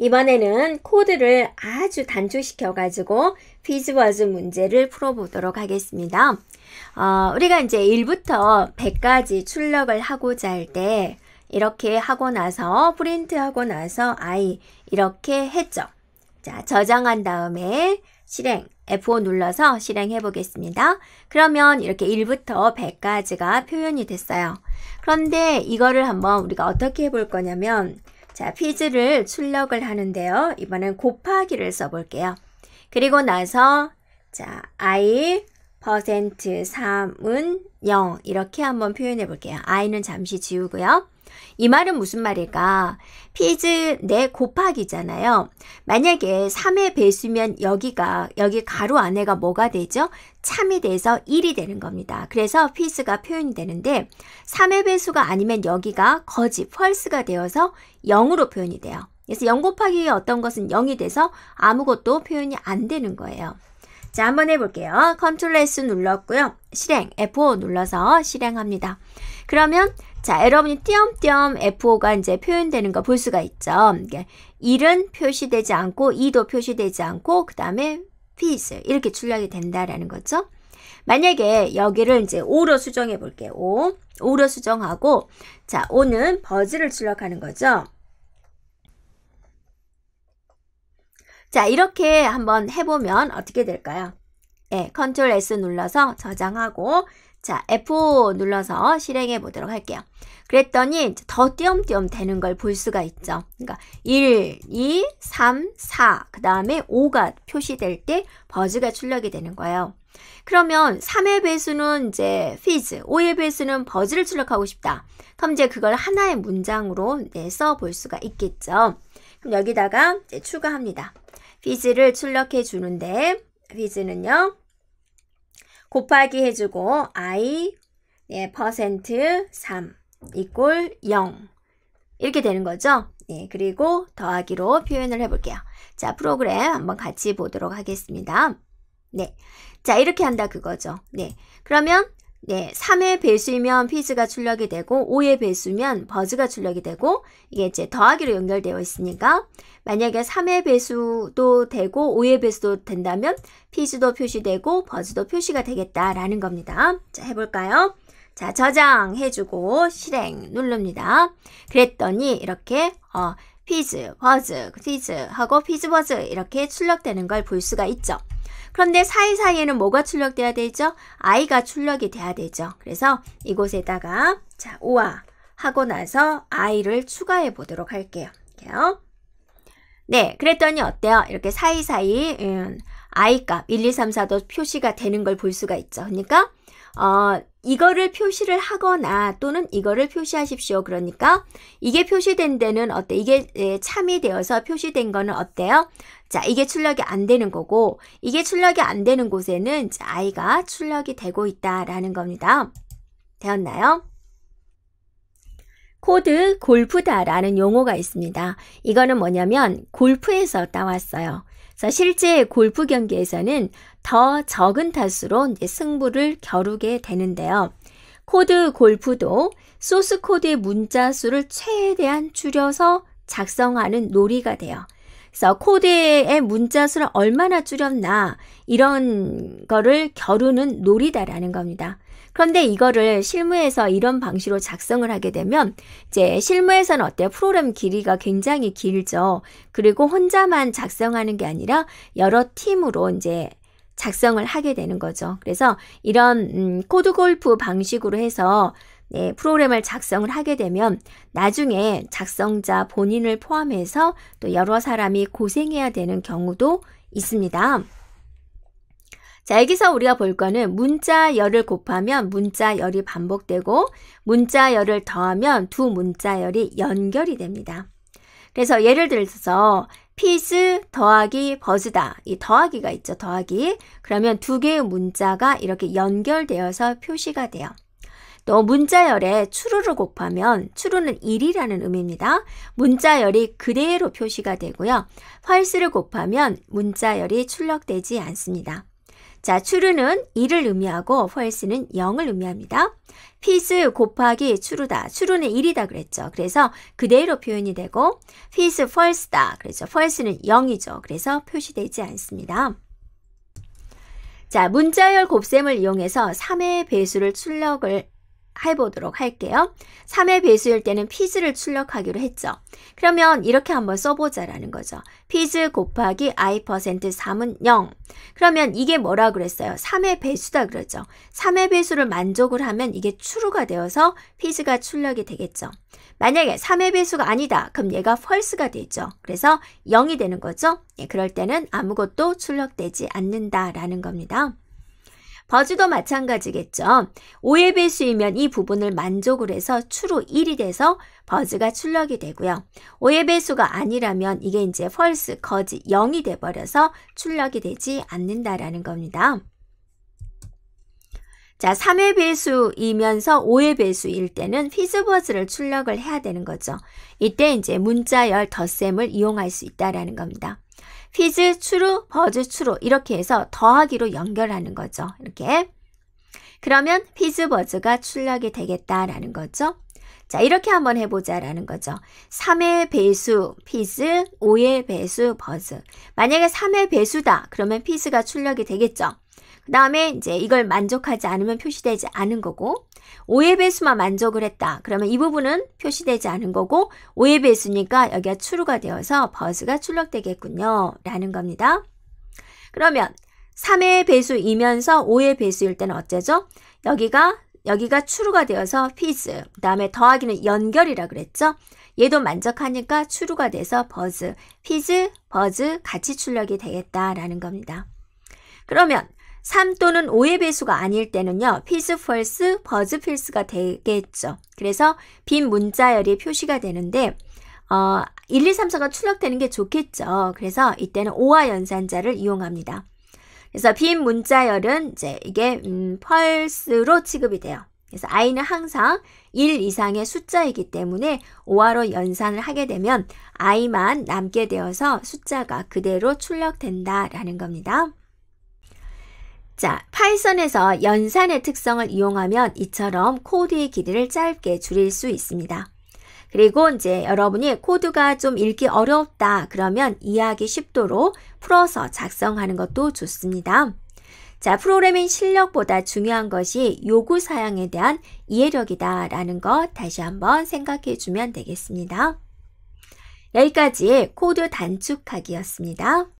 이번에는 코드를 아주 단축시켜가지고 피즈워즈 문제를 풀어보도록 하겠습니다. 어, 우리가 이제 1부터 100까지 출력을 하고자 할 때 이렇게 하고 나서 프린트하고 나서 i 이렇게 했죠. 자, 저장한 다음에 실행 F5 눌러서 실행해 보겠습니다. 그러면 이렇게 1부터 100까지가 표현이 됐어요. 그런데 이거를 한번 우리가 어떻게 해 볼 거냐면 자, 피즈를 출력을 하는데요. 이번엔 곱하기를 써볼게요. 그리고 나서 자, i 퍼센트 3은 0 이렇게 한번 표현해 볼게요. i는 잠시 지우고요. 이 말은 무슨 말일까? 피즈 내 네 곱하기잖아요. 만약에 3의 배수면 여기가 여기 가로 안에가 뭐가 되죠? 참이 돼서 1이 되는 겁니다. 그래서 피즈가 표현이 되는데 3의 배수가 아니면 여기가 거지 펄스가 되어서 0으로 표현이 돼요. 그래서 0 곱하기 어떤 것은 0이 돼서 아무것도 표현이 안 되는 거예요. 자, 한번 해볼게요. 컨트롤 S 눌렀고요. 실행, F5 눌러서 실행합니다. 그러면 자, 여러분이 띄엄띄엄 F5가 이제 표현되는 거 볼 수가 있죠. 이게 1은 표시되지 않고 2도 표시되지 않고 그 다음에 피요 이렇게 출력이 된다라는 거죠. 만약에 여기를 이제 5로 수정해 볼게요. 5, 5로 수정하고 자, 5는 버즈를 출력하는 거죠. 자, 이렇게 한번 해보면 어떻게 될까요? 예, 컨트롤 S 눌러서 저장하고 자, F5 눌러서 실행해 보도록 할게요. 그랬더니 더 띄엄띄엄 되는 걸 볼 수가 있죠. 그러니까 1, 2, 3, 4, 그 다음에 5가 표시될 때 버즈가 출력이 되는 거예요. 그러면 3의 배수는 이제 피즈, 5의 배수는 버즈를 출력하고 싶다. 그럼 이제 그걸 하나의 문장으로 네, 써볼 수가 있겠죠. 그럼 여기다가 추가합니다. 비즈를 출력해 주는데 비즈는요 곱하기 해주고 i 예, 퍼센트 3 이꼴 0 이렇게 되는 거죠. 예, 그리고 더하기로 표현을 해볼게요. 자, 프로그램 한번 같이 보도록 하겠습니다. 네. 자, 이렇게 한다 그거죠. 네. 그러면 네, 3의 배수이면 피즈가 출력이 되고 5의 배수면 버즈가 출력이 되고 이게 이제 더하기로 연결되어 있으니까 만약에 3의 배수도 되고 5의 배수도 된다면 피즈도 표시되고 버즈도 표시가 되겠다라는 겁니다. 자, 해볼까요? 자, 저장해주고 실행 누릅니다. 그랬더니 이렇게 어, 피즈, 버즈, 피즈 하고 피즈, 버즈 이렇게 출력되는 걸 볼 수가 있죠. 그런데 사이사이에는 뭐가 출력돼야 되죠? i가 출력이 돼야 되죠. 그래서 이곳에다가 자, 오아 하고 나서 i를 추가해 보도록 할게요. 이렇게요. 네, 그랬더니 어때요? 이렇게 사이사이 음, i 값 1, 2, 3, 4도 표시가 되는 걸 볼 수가 있죠. 그러니까 어, 이거를 표시를 하거나 또는 이거를 표시하십시오. 그러니까 이게 표시된 데는 어때? 이게 예, 참이 되어서 표시된 거는 어때요? 자, 이게 출력이 안 되는 거고 이게 출력이 안 되는 곳에는 아이가 출력이 되고 있다라는 겁니다. 되었나요? 코드 골프다라는 용어가 있습니다. 이거는 뭐냐면 골프에서 따왔어요. 그래서 실제 골프 경기에서는 더 적은 탓으로 승부를 겨루게 되는데요. 코드 골프도 소스 코드의 문자 수를 최대한 줄여서 작성하는 놀이가 돼요. 그래서 코드의 문자 수를 얼마나 줄였나 이런 거를 겨루는 놀이다라는 겁니다. 그런데 이거를 실무에서 이런 방식으로 작성을 하게 되면 이제 실무에서는 어때요? 프로그램 길이가 굉장히 길죠. 그리고 혼자만 작성하는 게 아니라 여러 팀으로 이제 작성을 하게 되는 거죠. 그래서 이런 음, 코드 골프 방식으로 해서 네, 프로그램을 작성을 하게 되면 나중에 작성자 본인을 포함해서 또 여러 사람이 고생해야 되는 경우도 있습니다. 자, 여기서 우리가 볼 거는 문자열을 곱하면 문자열이 반복되고 문자열을 더하면 두 문자열이 연결이 됩니다. 그래서 예를 들어서 피즈 더하기 버즈다. 이 더하기가 있죠. 더하기. 그러면 두 개의 문자가 이렇게 연결되어서 표시가 돼요. 또 문자열에 추루를 곱하면 추루는 1이라는 의미입니다. 문자열이 그대로 표시가 되고요. 펄스를 곱하면 문자열이 출력되지 않습니다. 자, 추르는 1을 의미하고 펄스는 0을 의미합니다. 피스 곱하기 추르다. 추르는 1이다 그랬죠. 그래서 그대로 표현이 되고 피스 펄스다. 그렇죠. 펄스는 0이죠. 그래서 표시되지 않습니다. 자, 문자열 곱셈을 이용해서 3의 배수를 출력을 해보도록 할게요. 3의 배수일 때는 피즈를 출력하기로 했죠. 그러면 이렇게 한번 써보자라는 거죠. 피즈 곱하기 i 3은 0. 그러면 이게 뭐라 그랬어요? 3의 배수다 그러죠. 3의 배수를 만족을 하면 이게 추루가 되어서 피즈가 출력이 되겠죠. 만약에 3의 배수가 아니다. 그럼 얘가 false가 되죠. 그래서 0이 되는 거죠. 예, 그럴 때는 아무것도 출력되지 않는다라는 겁니다. 버즈도 마찬가지겠죠. 5의 배수이면 이 부분을 만족을 해서 추로 1이 돼서 버즈가 출력이 되고요. 5의 배수가 아니라면 이게 이제 false, 거짓 0이 돼버려서 출력이 되지 않는다라는 겁니다. 자, 3의 배수이면서 5의 배수일 때는 피즈버즈를 출력을 해야 되는 거죠. 이때 이제 문자열 덧셈을 이용할 수 있다라는 겁니다. 퀴즈 추루, 버즈 추루 이렇게 해서 더하기로 연결하는 거죠. 이렇게. 그러면 퀴즈 버즈가 출력이 되겠다라는 거죠. 자, 이렇게 한번 해보자라는 거죠. 3의 배수, 피즈, 5의 배수, 버즈. 만약에 3의 배수다. 그러면 피즈가 출력이 되겠죠. 그 다음에 이제 이걸 만족하지 않으면 표시되지 않은 거고 오의 배수만 만족을 했다. 그러면 이 부분은 표시되지 않은 거고 오의 배수니까 여기가 추루가 되어서 버즈가 출력되겠군요. 라는 겁니다. 그러면 3의 배수이면서 5의 배수일 때는 어째죠? 여기가 여기가 추루가 되어서 피즈, 그 다음에 더하기는 연결이라 그랬죠? 얘도 만족하니까 추루가 돼서 버즈, 피즈, 버즈 같이 출력이 되겠다라는 겁니다. 그러면 3 또는 5의 배수가 아닐 때는요. 피스펄스, 버즈필스가 되겠죠. 그래서 빈 문자열이 표시가 되는데 어, 1, 2, 3, 4가 출력되는 게 좋겠죠. 그래서 이때는 5와 연산자를 이용합니다. 그래서 빈 문자열은 이제 이게 음, 펄스로 취급이 돼요. 그래서 i는 항상 1 이상의 숫자이기 때문에 5화로 연산을 하게 되면 i만 남게 되어서 숫자가 그대로 출력된다라는 겁니다. 자, 파이썬에서 연산의 특성을 이용하면 이처럼 코드의 길이를 짧게 줄일 수 있습니다. 그리고 이제 여러분이 코드가 좀 읽기 어렵다 그러면 이해하기 쉽도록 풀어서 작성하는 것도 좋습니다. 자, 프로그래밍 실력보다 중요한 것이 요구 사양에 대한 이해력이다라는 것 다시 한번 생각해 주면 되겠습니다. 여기까지 코드 단축하기였습니다.